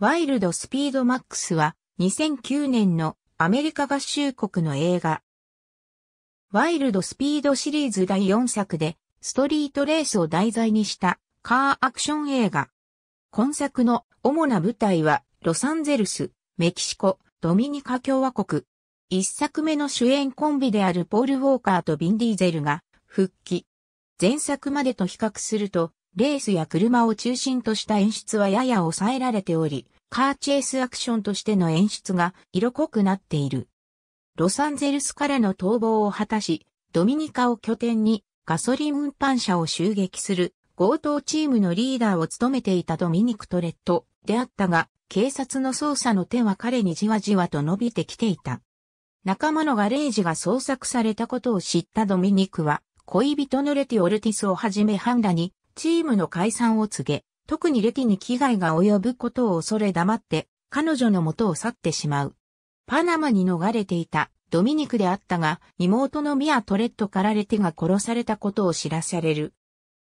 ワイルドスピードマックスは2009年のアメリカ合衆国の映画。ワイルドスピードシリーズ第4作でストリートレースを題材にしたカーアクション映画。今作の主な舞台はロサンゼルス、メキシコ、ドミニカ共和国。一作目の主演コンビであるポール・ウォーカーとビン・ディーゼルが復帰。前作までと比較するとレースや車を中心とした演出はやや抑えられており、カーチェイスアクションとしての演出が色濃くなっている。ロサンゼルスからの逃亡を果たし、ドミニカを拠点にガソリン運搬車を襲撃する強盗チームのリーダーを務めていたドミニク・トレットであったが、警察の捜査の手は彼にじわじわと伸びてきていた。仲間のガレージが捜索されたことを知ったドミニクは、恋人のレティ・オルティスをはじめハンダにチームの解散を告げ、特にレティに危害が及ぶことを恐れ黙って、彼女の元を去ってしまう。パナマに逃れていたドミニクであったが、妹のミア・トレットからレティが殺されたことを知らされる。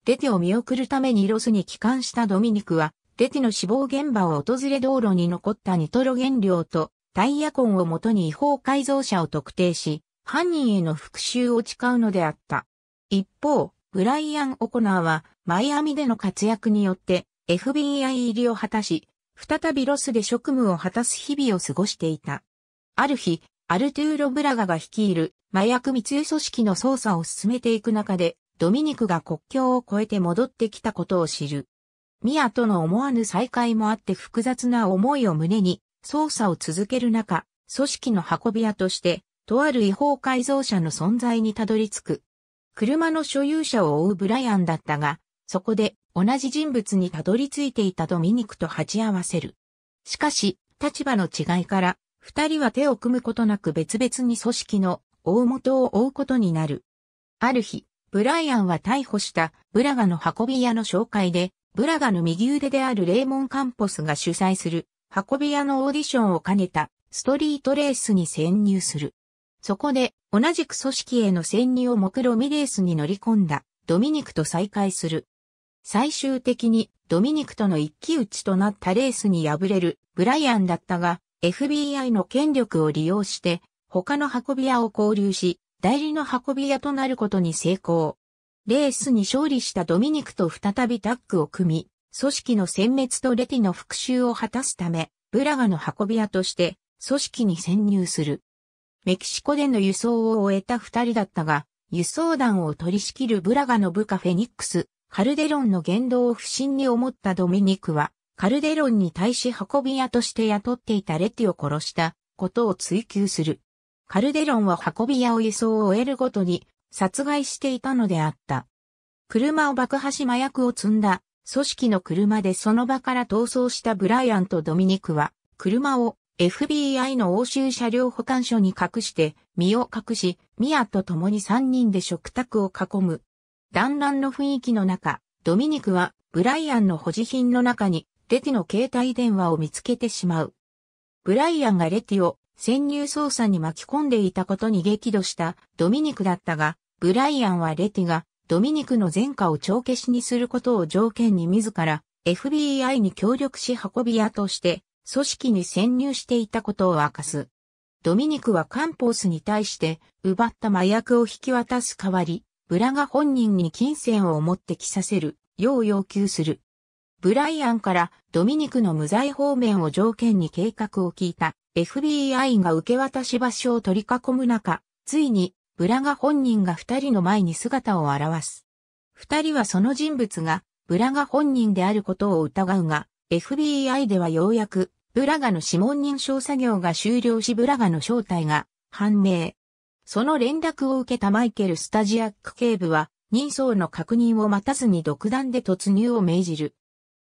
レティを見送るためにロスに帰還したドミニクは、レティの死亡現場を訪れ道路に残ったニトロ原料とタイヤ痕をもとに違法改造者を特定し、犯人への復讐を誓うのであった。一方、ブライアン・オコナーはマイアミでの活躍によって FBI 入りを果たし、再びロスで職務を果たす日々を過ごしていた。ある日、アルトゥーロ・ブラガが率いる麻薬密輸組織の捜査を進めていく中で、ドミニクが国境を越えて戻ってきたことを知る。ミアとの思わぬ再会もあって複雑な思いを胸に、捜査を続ける中、組織の運び屋として、とある違法改造者の存在にたどり着く。車の所有者を追うブライアンだったが、そこで同じ人物にたどり着いていたドミニクと鉢合わせる。しかし、立場の違いから、二人は手を組むことなく別々に組織の大元を追うことになる。ある日、ブライアンは逮捕したブラガの運び屋の紹介で、ブラガの右腕であるレーモン・カンポスが主催する運び屋のオーディションを兼ねたストリートレースに潜入する。そこで、同じく組織への潜入を目論みレースに乗り込んだドミニクと再会する。最終的にドミニクとの一騎打ちとなったレースに敗れるブライアンだったが、FBI の権力を利用して、他の運び屋を交流し、代理の運び屋となることに成功。レースに勝利したドミニクと再びタッグを組み、組織の殲滅とレティの復讐を果たすため、ブラガの運び屋として、組織に潜入する。メキシコでの輸送を終えた二人だったが、輸送団を取り仕切るブラガの部下フェニックス、カルデロンの言動を不審に思ったドミニクは、カルデロンに対し運び屋として雇っていたレティを殺したことを追求する。カルデロンは運び屋を輸送を終えるごとに殺害していたのであった。車を爆破し麻薬を積んだ組織の車でその場から逃走したブライアンとドミニクは、車を FBI の欧州車両保管所に隠して、身を隠し、ミアと共に3人で食卓を囲む団らんの雰囲気の中、ドミニクはブライアンの保持品の中にレティの携帯電話を見つけてしまう。ブライアンがレティを潜入捜査に巻き込んでいたことに激怒したドミニクだったが、ブライアンはレティがドミニクの前科を帳消しにすることを条件に自ら FBI に協力し運び屋として組織に潜入していたことを明かす。ドミニクはカンポースに対して奪った麻薬を引き渡す代わり、ブラが本人に金銭を持ってきさせる、よう要求する。ブライアンからドミニクの無罪方面を条件に計画を聞いた FBI が受け渡し場所を取り囲む中、ついにブラが本人が二人の前に姿を現す。二人はその人物がブラが本人であることを疑うが、FBI ではようやくブラガの指紋認証作業が終了しブラガの正体が判明。その連絡を受けたマイケル・スタジアック警部は、人相の確認を待たずに独断で突入を命じる。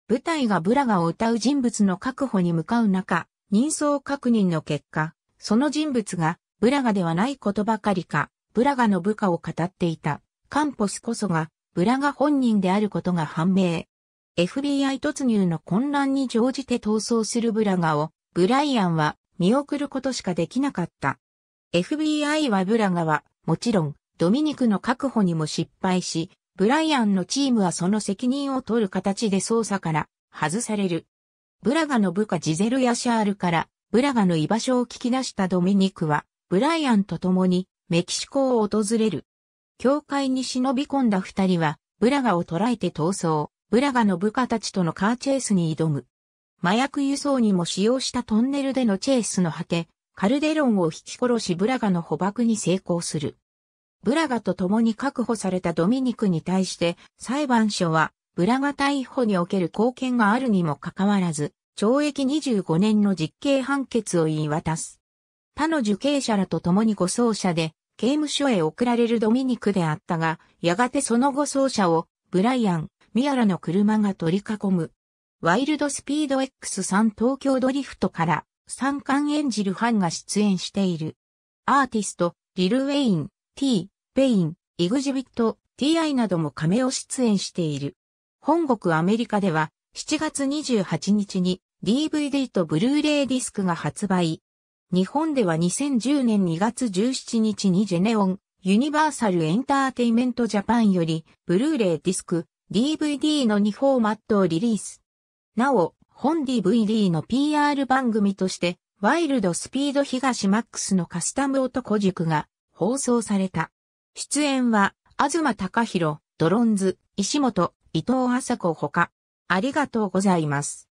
部隊がブラガを歌う人物の確保に向かう中、人相確認の結果、その人物がブラガではないことばかりか、ブラガの部下を語っていた、カンポスこそが、ブラガ本人であることが判明。FBI 突入の混乱に乗じて逃走するブラガを、ブライアンは見送ることしかできなかった。FBI はブラガは、もちろん、ドミニクの確保にも失敗し、ブライアンのチームはその責任を取る形で捜査から外される。ブラガの部下ジゼル・ヤシャールからブラガの居場所を聞き出したドミニクはブライアンと共にメキシコを訪れる。教会に忍び込んだ二人はブラガを捕らえて逃走、ブラガの部下たちとのカーチェイスに挑む。麻薬輸送にも使用したトンネルでのチェイスの果て、カルデロンを引き殺しブラガの捕獲に成功する。ブラガと共に確保されたドミニクに対して裁判所はブラガ逮捕における貢献があるにもかかわらず懲役25年の実刑判決を言い渡す。他の受刑者らと共に護送車で刑務所へ送られるドミニクであったが、やがてその護送車をブライアン、ミアラの車が取り囲む。ワイルドスピード X3 東京ドリフトから三冠演じるファンが出演している。アーティスト、リル・ウェイン、T、ペイン、イグジビット、TI などもカメオ出演している。本国アメリカでは7月28日に DVD とブルーレイディスクが発売。日本では2010年2月17日にジェネオン、ユニバーサルエンターテイメントジャパンより、ブルーレイディスク、DVD の2フォーマットをリリース。なお、本 DVD の PR 番組として、ワイルドスピード東マックスのカスタム男塾が放送された。出演は、東隆弘、ドロンズ、石本、伊藤麻子ほか。ありがとうございます。